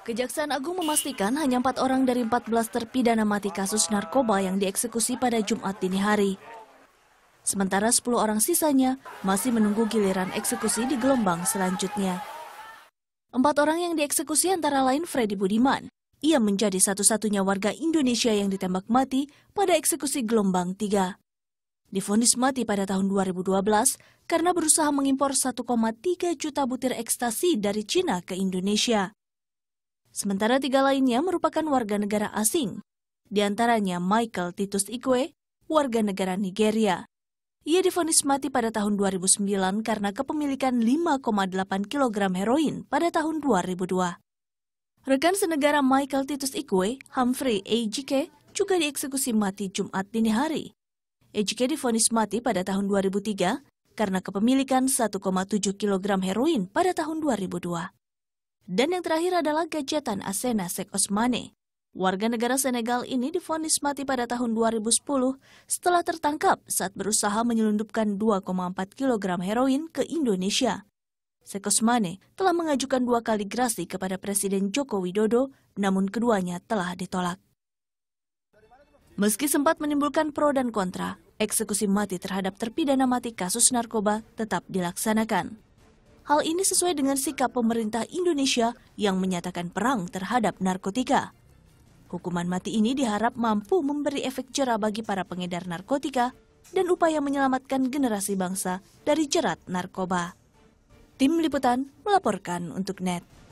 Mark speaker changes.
Speaker 1: Kejaksaan Agung memastikan hanya empat orang dari 14 terpidana mati kasus narkoba yang dieksekusi pada Jumat dini hari. Sementara 10 orang sisanya masih menunggu giliran eksekusi di gelombang selanjutnya. Empat orang yang dieksekusi antara lain Freddy Budiman. Ia menjadi satu-satunya warga Indonesia yang ditembak mati pada eksekusi gelombang tiga. Difonis mati pada tahun 2012 karena berusaha mengimpor 1,3 juta butir ekstasi dari Cina ke Indonesia. Sementara tiga lainnya merupakan warga negara asing, di antaranya Michael Titus Ikwe, warga negara Nigeria. Ia difonis mati pada tahun 2009 karena kepemilikan 5,8 kg heroin pada tahun 2002. Rekan senegara Michael Titus Ikwe, Humphrey K. juga dieksekusi mati Jumat dini hari. K. difonis mati pada tahun 2003 karena kepemilikan 1,7 kg heroin pada tahun 2002. Dan yang terakhir adalah gadgetan Asena Sek Osmane. Warga negara Senegal ini difonis mati pada tahun 2010 setelah tertangkap saat berusaha menyelundupkan 2,4 kg heroin ke Indonesia. Sekosmane telah mengajukan dua kali gerasi kepada Presiden Joko Widodo, namun keduanya telah ditolak. Meski sempat menimbulkan pro dan kontra, eksekusi mati terhadap terpidana mati kasus narkoba tetap dilaksanakan. Hal ini sesuai dengan sikap pemerintah Indonesia yang menyatakan perang terhadap narkotika. Hukuman mati ini diharap mampu memberi efek jerah bagi para pengedar narkotika dan upaya menyelamatkan generasi bangsa dari jerat narkoba. Tim Liputan melaporkan untuk NET.